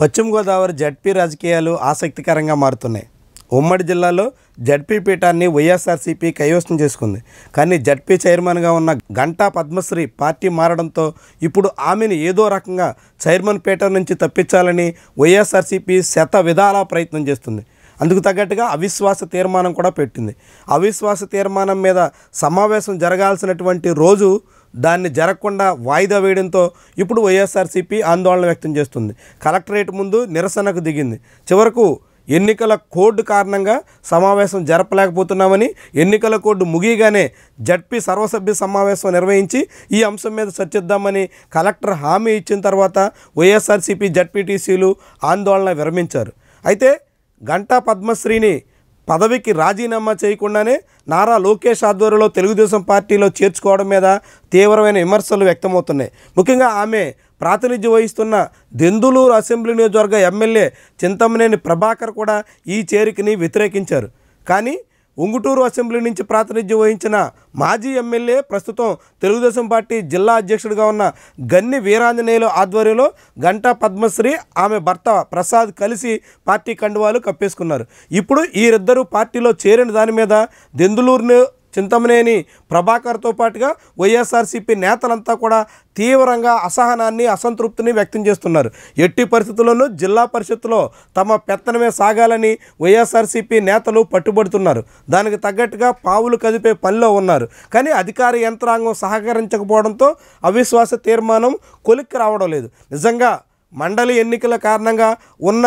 పశ్చిమ గోదావరి జడ్పీ రాజకీయాలు ఆసక్తికరంగా మారుతున్నాయి ఉమ్మడి జిల్లాలో జడ్పీ పీఠాన్ని వైఎస్ఆర్సీపీ కైవసం చేసుకుంది కానీ జడ్పీ చైర్మన్గా ఉన్న గంటా పద్మశ్రీ పార్టీ మారడంతో ఇప్పుడు ఆమెను ఏదో రకంగా చైర్మన్ పీఠం నుంచి తప్పించాలని వైఎస్ఆర్సీపీ శత విధాల ప్రయత్నం చేస్తుంది అందుకు తగ్గట్టుగా అవిశ్వాస తీర్మానం కూడా పెట్టింది అవిశ్వాస తీర్మానం మీద సమావేశం జరగాల్సినటువంటి రోజు దాన్ని జరగకుండా వాయిదా వేయడంతో ఇప్పుడు వైఎస్ఆర్సీపీ ఆందోళన వ్యక్తం చేస్తుంది కలెక్టరేట్ ముందు నిరసనకు దిగింది చివరకు ఎన్నికల కోడ్ కారణంగా సమావేశం జరపలేకపోతున్నామని ఎన్నికల కోడ్ ముగియగానే జడ్పీ సర్వసభ్య సమావేశం నిర్వహించి ఈ అంశం మీద చర్చిద్దామని కలెక్టర్ హామీ ఇచ్చిన తర్వాత వైఎస్ఆర్సీపీ జడ్పీటీసీలు ఆందోళన విరమించారు అయితే గంటా పద్మశ్రీని పదవికి రాజీనామా చేయకుండానే నారా లోకేష్ ఆధ్వర్యంలో తెలుగుదేశం పార్టీలో చేర్చుకోవడం మీద తీవ్రమైన విమర్శలు వ్యక్తమవుతున్నాయి ముఖ్యంగా ఆమె ప్రాతినిధ్యం వహిస్తున్న దెందులూరు అసెంబ్లీ నియోజకవర్గ ఎమ్మెల్యే చింతమనేని ప్రభాకర్ కూడా ఈ చేరికని వ్యతిరేకించారు కానీ ఉంగుటూరు అసెంబ్లీ నుంచి ప్రాతినిధ్యం వహించిన మాజీ ఎమ్మెల్యే ప్రస్తుతం తెలుగుదేశం పార్టీ జిల్లా అధ్యక్షుడిగా ఉన్న గన్ని వీరాంజనేయులు ఆధ్వర్యంలో గంటా పద్మశ్రీ ఆమె భర్త ప్రసాద్ కలిసి పార్టీ కండువాలు కప్పేసుకున్నారు ఇప్పుడు వీరిద్దరూ పార్టీలో చేరిన దాని మీద దెందులూరును చింతమనేని ప్రభాకర్తో పాటుగా వైఎస్ఆర్సీపీ నేతలంతా కూడా తీవ్రంగా అసహనాన్ని అసంతృప్తిని వ్యక్తం చేస్తున్నారు ఎట్టి పరిస్థితుల్లోనూ జిల్లా పరిషత్తులో తమ పెత్తనమే సాగాలని వైఎస్ఆర్సీపీ నేతలు పట్టుబడుతున్నారు దానికి తగ్గట్టుగా పావులు కదిపే పనిలో ఉన్నారు కానీ అధికార యంత్రాంగం సహకరించకపోవడంతో అవిశ్వాస తీర్మానం కొలిక్కి రావడం లేదు నిజంగా మండలి ఎన్నికల కారణంగా ఉన్న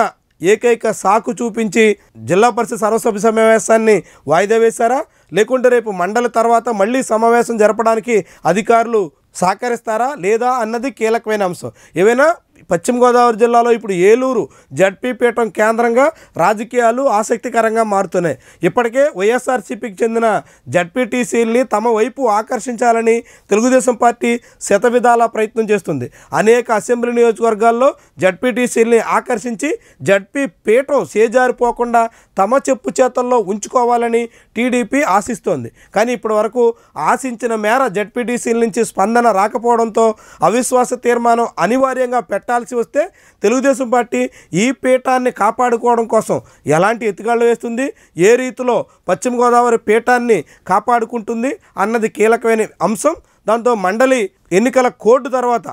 ఏకైక సాకు చూపించి జిల్లా పరిషత్ సర్వసభ్య సమావేశాన్ని వాయిదా వేశారా లేకుంటే రేపు మండల తర్వాత మళ్ళీ సమావేశం జరపడానికి అధికారులు సహకరిస్తారా లేదా అన్నది కీలకమైన అంశం ఏవైనా పశ్చిమ గోదావరి జిల్లాలో ఇప్పుడు ఏలూరు జడ్పీ పీఠం కేంద్రంగా రాజకీయాలు ఆసక్తికరంగా మారుతున్నాయి ఇప్పటికే వైఎస్ఆర్సీపీకి చెందిన జడ్పీటీసీల్ని తమ వైపు ఆకర్షించాలని తెలుగుదేశం పార్టీ శతవిధాల ప్రయత్నం చేస్తుంది అనేక అసెంబ్లీ నియోజకవర్గాల్లో జడ్పీటీసీల్ని ఆకర్షించి జడ్పీ పీఠం సేజారిపోకుండా తమ చెప్పు చేతల్లో ఉంచుకోవాలని టీడీపీ ఆశిస్తోంది కానీ ఇప్పటి వరకు ఆశించిన మేర జడ్పీటీసీల నుంచి స్పందన రాకపోవడంతో అవిశ్వాస తీర్మానం అనివార్యంగా పెట్ట పెట్టాల్సి వస్తే తెలుగుదేశం పార్టీ ఈ పీఠాన్ని కాపాడుకోవడం కోసం ఎలాంటి ఎత్తుగాళ్ళు వేస్తుంది ఏ రీతిలో పశ్చిమ గోదావరి పీఠాన్ని కాపాడుకుంటుంది అన్నది కీలకమైన అంశం దాంతో మండలి ఎన్నికల కోర్టు తర్వాత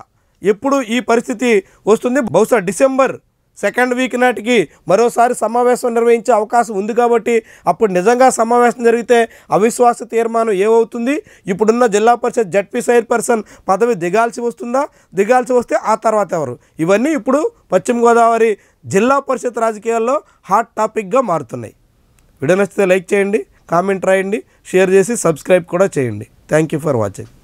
ఎప్పుడు ఈ పరిస్థితి వస్తుంది బహుశా డిసెంబర్ సెకండ్ వీక్ నాటికి మరోసారి సమావేశం నిర్వహించే అవకాశం ఉంది కాబట్టి అప్పుడు నిజంగా సమావేశం జరిగితే అవిశ్వాస తీర్మానం ఏమవుతుంది ఇప్పుడున్న జిల్లా పరిషత్ జడ్పీ చైర్పర్సన్ పదవి దిగాల్సి వస్తుందా దిగాల్సి వస్తే ఆ తర్వాత ఎవరు ఇవన్నీ ఇప్పుడు పశ్చిమ గోదావరి జిల్లా పరిషత్ రాజకీయాల్లో హాట్ టాపిక్గా మారుతున్నాయి వీడియో నచ్చితే లైక్ చేయండి కామెంట్ రాయండి షేర్ చేసి సబ్స్క్రైబ్ కూడా చేయండి థ్యాంక్ యూ ఫర్ వాచింగ్